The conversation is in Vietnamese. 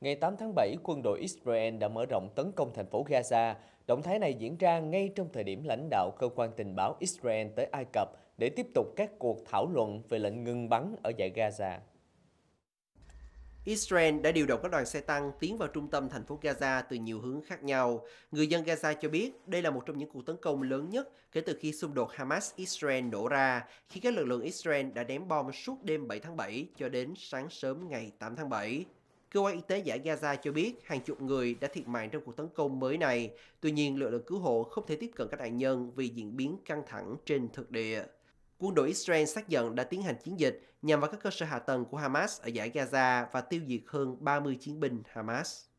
Ngày 8 tháng 7, quân đội Israel đã mở rộng tấn công thành phố Gaza. Động thái này diễn ra ngay trong thời điểm lãnh đạo cơ quan tình báo Israel tới Ai Cập để tiếp tục các cuộc thảo luận về lệnh ngừng bắn ở giải Gaza. Israel đã điều động các đoàn xe tăng tiến vào trung tâm thành phố Gaza từ nhiều hướng khác nhau. Người dân Gaza cho biết đây là một trong những cuộc tấn công lớn nhất kể từ khi xung đột Hamas-Israel nổ ra, khi các lực lượng Israel đã ném bom suốt đêm 7 tháng 7 cho đến sáng sớm ngày 8 tháng 7. Cơ quan y tế giải Gaza cho biết hàng chục người đã thiệt mạng trong cuộc tấn công mới này, tuy nhiên lực lượng cứu hộ không thể tiếp cận các nạn nhân vì diễn biến căng thẳng trên thực địa. Quân đội Israel xác nhận đã tiến hành chiến dịch nhằm vào các cơ sở hạ tầng của Hamas ở giải Gaza và tiêu diệt hơn 30 chiến binh Hamas.